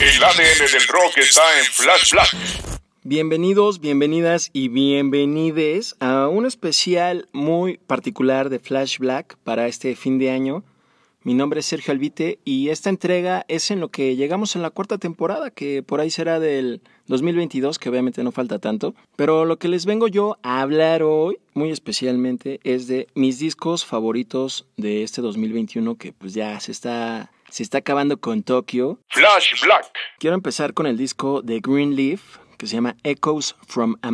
El ADN del rock está en Flash Black. Bienvenidos, bienvenidas y bienvenides a un especial muy particular de Flash Black para este fin de año. Mi nombre es Sergio Albite y esta entrega es en lo que llegamos en la cuarta temporada, que por ahí será del 2022, que obviamente no falta tanto. Pero lo que les vengo yo a hablar hoy, muy especialmente, es de mis discos favoritos de este 2021, que pues ya se está se está acabando con Tokio. Flash Black. Quiero empezar con el disco de Greenleaf, que se llama Echoes from a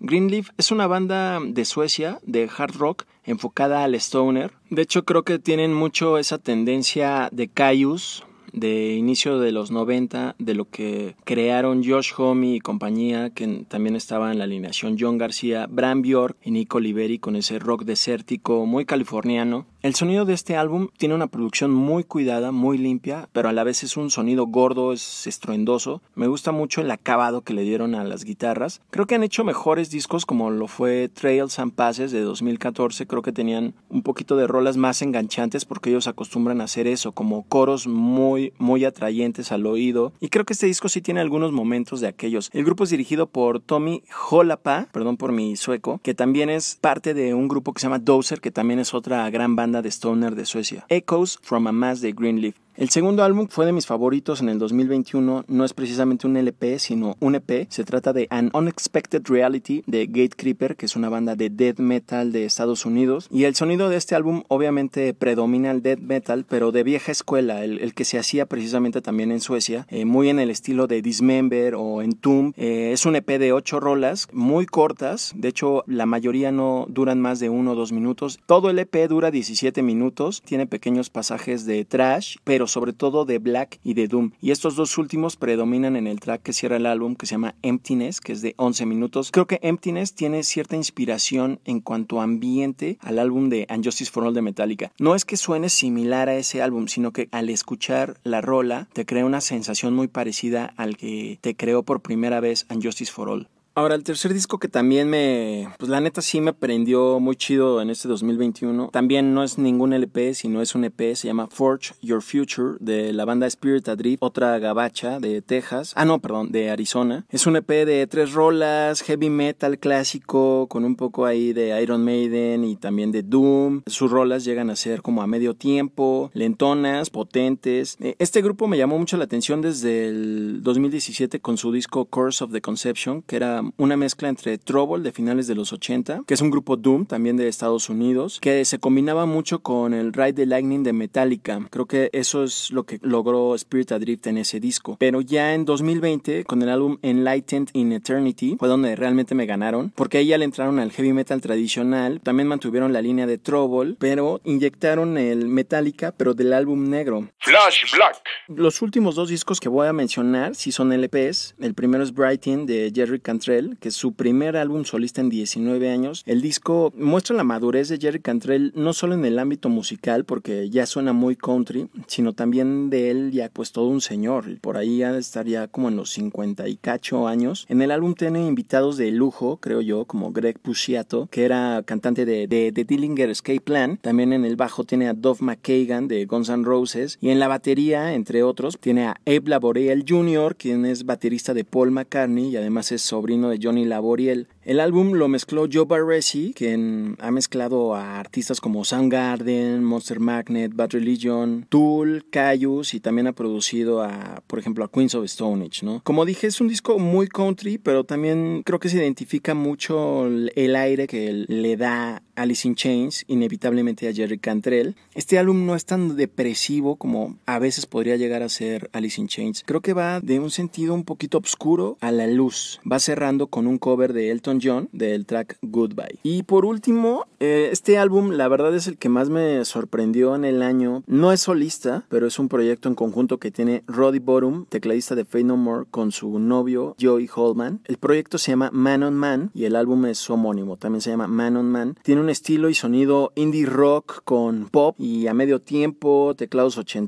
Greenleaf es una banda de Suecia de hard rock enfocada al stoner. De hecho, creo que tienen mucho esa tendencia de Caius de inicio de los 90, de lo que crearon Josh Homme y compañía, que también estaba en la alineación John García, Bram Bjork y Nico Liberi con ese rock desértico muy californiano. El sonido de este álbum tiene una producción muy cuidada, muy limpia, pero a la vez es un sonido gordo, es estruendoso. Me gusta mucho el acabado que le dieron a las guitarras. Creo que han hecho mejores discos como lo fue Trails and Passes de 2014. Creo que tenían un poquito de rolas más enganchantes porque ellos acostumbran a hacer eso, como coros muy, muy atrayentes al oído. Y creo que este disco sí tiene algunos momentos de aquellos. El grupo es dirigido por Tommy holapa perdón por mi sueco, que también es parte de un grupo que se llama Dozer, que también es otra gran banda de stoner de Suecia, Echoes from a Mass de Greenleaf, el segundo álbum fue de mis favoritos en el 2021, no es precisamente un LP, sino un EP. Se trata de An Unexpected Reality de Gate Creeper, que es una banda de death metal de Estados Unidos. Y el sonido de este álbum obviamente predomina el death metal, pero de vieja escuela, el, que se hacía precisamente también en Suecia, eh, muy en el estilo de Dismember o Entomb. Eh, es un EP de 8 rolas, muy cortas, de hecho la mayoría no duran más de 1 o 2 minutos. Todo el EP dura 17 minutos, tiene pequeños pasajes de trash, pero sobre todo de Black y de Doom. Y estos dos últimos predominan en el track que cierra el álbum que se llama Emptiness, que es de 11 minutos. Creo que Emptiness tiene cierta inspiración en cuanto a ambiente al álbum de Unjustice for All de Metallica. No es que suene similar a ese álbum, sino que al escuchar la rola te crea una sensación muy parecida al que te creó por primera vez And for All. Ahora, el tercer disco que también me, pues la neta sí me prendió muy chido en este 2021. También no es ningún LP, sino es un EP, se llama Forge Your Future de la banda Spirit Adrift, otra gabacha de Texas. Ah, no, perdón, de Arizona. Es un EP de tres rolas, heavy metal clásico, con un poco ahí de Iron Maiden y también de Doom. Sus rolas llegan a ser como a medio tiempo, lentonas, potentes. E, este grupo me llamó mucho la atención desde el 2017 con su disco Course of the Conception, que era una mezcla entre Trouble de finales de los 80, que es un grupo Doom también de Estados Unidos, que se combinaba mucho con el Ride the Lightning de Metallica. Creo que eso es lo que logró Spirit Adrift en ese disco. Pero ya en 2020, con el álbum Enlightened in Eternity, fue donde realmente me ganaron, porque ahí ya le entraron al heavy metal tradicional, también mantuvieron la línea de Trouble, pero inyectaron el Metallica, pero del álbum negro. Black. Los últimos dos discos que voy a mencionar si son LPs. El primero es Brighton de Jerry Cantrell, que es su primer álbum solista en 19 años. El disco muestra la madurez de Jerry Cantrell no solo en el ámbito musical, porque ya suena muy country, sino también de él ya pues todo un señor. Por ahí ya estaría como en los 50 y cacho años. En el álbum tiene invitados de lujo, creo yo, como Greg Puciato, que era cantante de The Dillinger Escape Plan. También en el bajo tiene a Dove McKagan de Guns N' Roses. Y en la batería, entre otros, tiene a Abe Laboriel Jr., quien es baterista de Paul McCartney y además es sobrino de Johnny Laboriel. El álbum lo mezcló Joe Barresi, quien ha mezclado a artistas como Soundgarden, Monster Magnet, Bad Religion, Tool, Cayus y también ha producido a, por ejemplo, a Queens of Stone Como dije, es un disco muy country, pero también creo que se identifica mucho el aire que le da Alice in Chains, inevitablemente a Jerry Cantrell. Este álbum no es tan depresivo como a veces podría llegar a ser Alice in Chains. Creo que va de un sentido un poquito oscuro a la luz. Va cerrando con un cover de Elton John del track Goodbye. Y por último, eh, este álbum la verdad es el que más me sorprendió en el año. No es solista, pero es un proyecto en conjunto que tiene Roddy Borum, tecladista de Fade No More, con su novio Joey Holman. El proyecto se llama Man on Man y el álbum es homónimo, también se llama Man on Man. Tiene un estilo y sonido indie rock con pop y a medio tiempo, teclados 80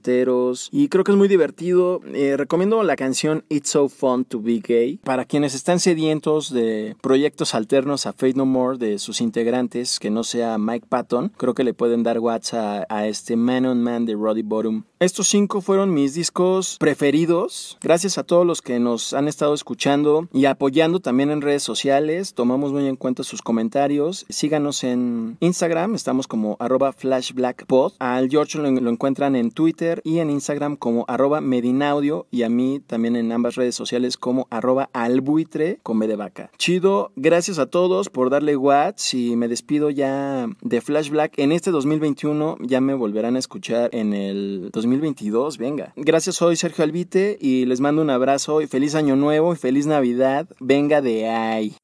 y creo que es muy divertido. Eh, recomiendo la canción It's So Fun to Be Gay para quienes están sedientos de proyectos alternos a fade No More de sus integrantes que no sea Mike Patton. Creo que le pueden dar WhatsApp a, a este Man on Man de Roddy Bottom estos cinco fueron mis discos preferidos. Gracias a todos los que nos han estado escuchando y apoyando también en redes sociales. Tomamos muy en cuenta sus comentarios. Síganos en Instagram, estamos como arroba flashblackpod. Al George lo, encuentran en Twitter y en Instagram como arroba medinaudio y a mí también en ambas redes sociales como arroba albuitre con B de vaca. Chido, gracias a todos por darle watch y me despido ya de Flashblack. En este 2021 ya me volverán a escuchar en el 2021 2022, venga. Gracias, soy Sergio Albite y les mando un abrazo y feliz año nuevo y feliz Navidad. Venga de ahí.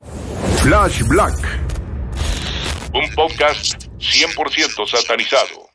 Flash Black. Un podcast 100% satanizado.